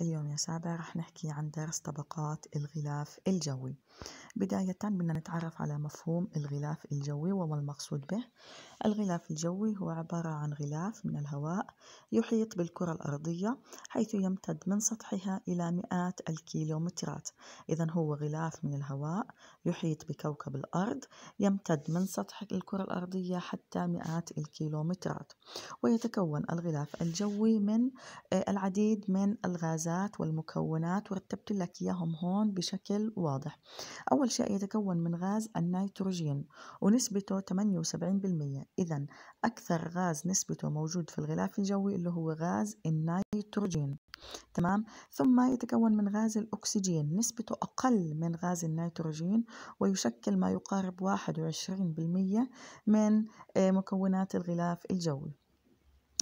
اليوم يا سادة رح نحكي عن درس طبقات الغلاف الجوي بداية بدنا نتعرف على مفهوم الغلاف الجوي وما المقصود به الغلاف الجوي هو عبارة عن غلاف من الهواء يحيط بالكرة الأرضية حيث يمتد من سطحها إلى مئات الكيلومترات إذا هو غلاف من الهواء يحيط بكوكب الأرض يمتد من سطح الكرة الأرضية حتى مئات الكيلومترات ويتكون الغلاف الجوي من آه، العديد من الغازات والمكونات ورتبت لك إياهم هون بشكل واضح أول شيء يتكون من غاز النيتروجين ونسبته 78% إذا أكثر غاز نسبته موجود في الغلاف الجوي اللي هو غاز النيتروجين تمام ثم يتكون من غاز الأكسجين نسبته أقل من غاز النيتروجين ويشكل ما يقارب 21% من آه، مكونات الغلاف الجوي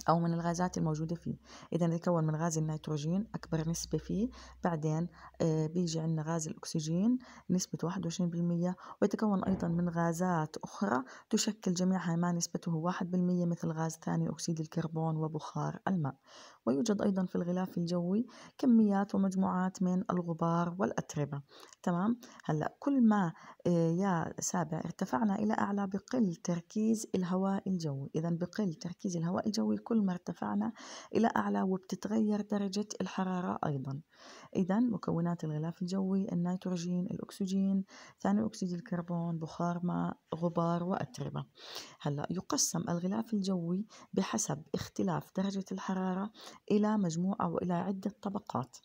أو من الغازات الموجودة فيه إذا يتكون من غاز النيتروجين أكبر نسبة فيه بعدين آه، بيجي عندنا غاز الأكسجين نسبة 21% ويتكون أيضا من غازات أخرى تشكل جميعها ما نسبته 1% مثل غاز ثاني أكسيد الكربون وبخار الماء ويوجد أيضا في الغلاف الجوي كميات ومجموعات من الغبار والأتربة تمام هلأ كل ما آه، يا سابع ارتفعنا إلى أعلى بقل تركيز الهواء الجوي إذا بقل تركيز الهواء الجوي كل كل ما ارتفعنا إلى أعلى وبتتغير درجة الحرارة أيضا إذا مكونات الغلاف الجوي النيتروجين الأكسجين ثاني أكسيد الكربون بخار ماء غبار وأتربة هلأ يقسم الغلاف الجوي بحسب اختلاف درجة الحرارة إلى مجموعة وإلى عدة طبقات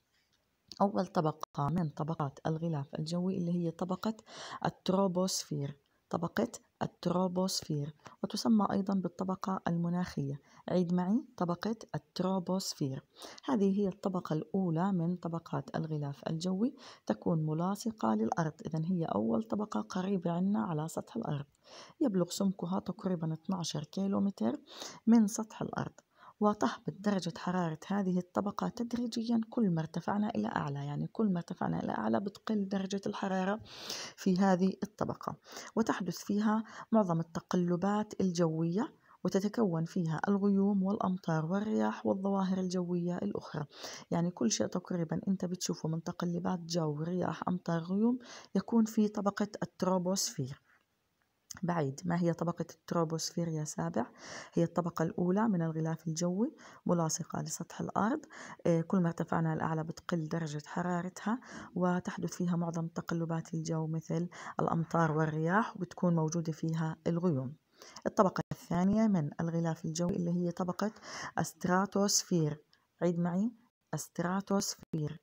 أول طبقة من طبقات الغلاف الجوي اللي هي طبقة التروبوسفير طبقة التروبوسفير وتسمى أيضا بالطبقة المناخية عيد معي طبقة التروبوسفير هذه هي الطبقة الأولى من طبقات الغلاف الجوي تكون ملاصقة للأرض إذا هي أول طبقة قريبة عنا على سطح الأرض يبلغ سمكها تقريبا 12 كيلومتر من سطح الأرض وتهبط درجة حرارة هذه الطبقة تدريجيا كل ما ارتفعنا إلى أعلى يعني كل ما ارتفعنا إلى أعلى بتقل درجة الحرارة في هذه الطبقة وتحدث فيها معظم التقلبات الجوية وتتكون فيها الغيوم والأمطار والرياح والظواهر الجوية الأخرى يعني كل شيء تقريبا أنت بتشوفه من تقلبات جو رياح أمطار غيوم يكون في طبقة التروبوسفير بعيد ما هي طبقة التروبوسفيريا سابع هي الطبقة الأولى من الغلاف الجوي ملاصقة لسطح الأرض آه، كل ما ارتفعنا الأعلى بتقل درجة حرارتها وتحدث فيها معظم تقلبات الجو مثل الأمطار والرياح وبتكون موجودة فيها الغيوم الطبقة الثانية من الغلاف الجوي اللي هي طبقة أستراتوسفير عيد معي أستراتوسفير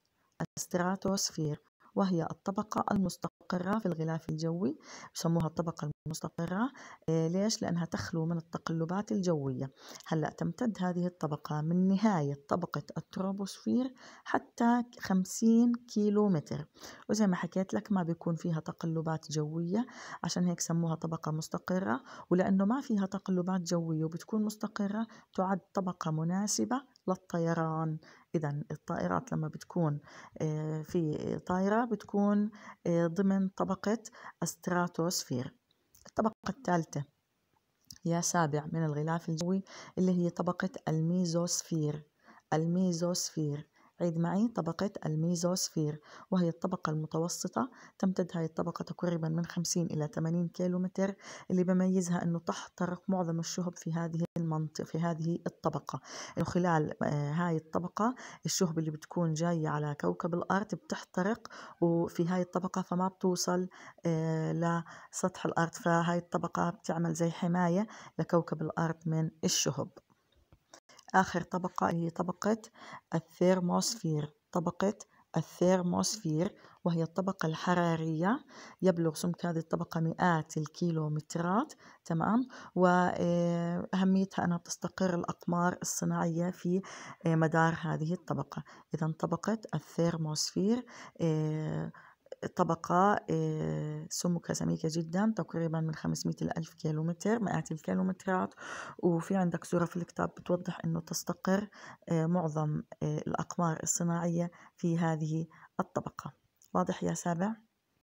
أستراتوسفير وهي الطبقة المستقرة في الغلاف الجوي يسموها الطبقة مستقرة آه، ليش؟ لأنها تخلو من التقلبات الجوية هلأ تمتد هذه الطبقة من نهاية طبقة التروبوسفير حتى 50 كيلو متر وزي ما حكيت لك ما بيكون فيها تقلبات جوية عشان هيك سموها طبقة مستقرة ولأنه ما فيها تقلبات جوية وبتكون مستقرة تعد طبقة مناسبة للطيران إذا الطائرات لما بتكون آه، في طايرة بتكون آه، ضمن طبقة استراتوسفير الطبقة الثالثة يا سابع من الغلاف الجوي اللي هي طبقة الميزوسفير الميزوسفير عيد معي طبقة الميزوسفير وهي الطبقة المتوسطة تمتد هذه الطبقة تقريبا من 50 إلى 80 كيلومتر اللي بميزها أنه تحترق معظم الشهب في هذه المنطقة في هذه الطبقة خلال آه، هاي الطبقة الشهب اللي بتكون جاية على كوكب الأرض بتحترق وفي هاي الطبقة فما بتوصل آه، لسطح الأرض فهاي الطبقة بتعمل زي حماية لكوكب الأرض من الشهب آخر طبقة هي طبقة الثيرموسفير طبقة الثيرموسفير وهي الطبقة الحرارية يبلغ سمك هذه الطبقة مئات الكيلومترات تمام وأهميتها آه، أنها تستقر الأقمار الصناعية في آه، مدار هذه الطبقة إذا طبقة الثيرموسفير آه، الطبقة سمكها سميكة جدا تقريبا من 500 كيلو كيلومتر مئات الكيلومترات وفي عندك صورة في الكتاب بتوضح أنه تستقر معظم الأقمار الصناعية في هذه الطبقة واضح يا سابع؟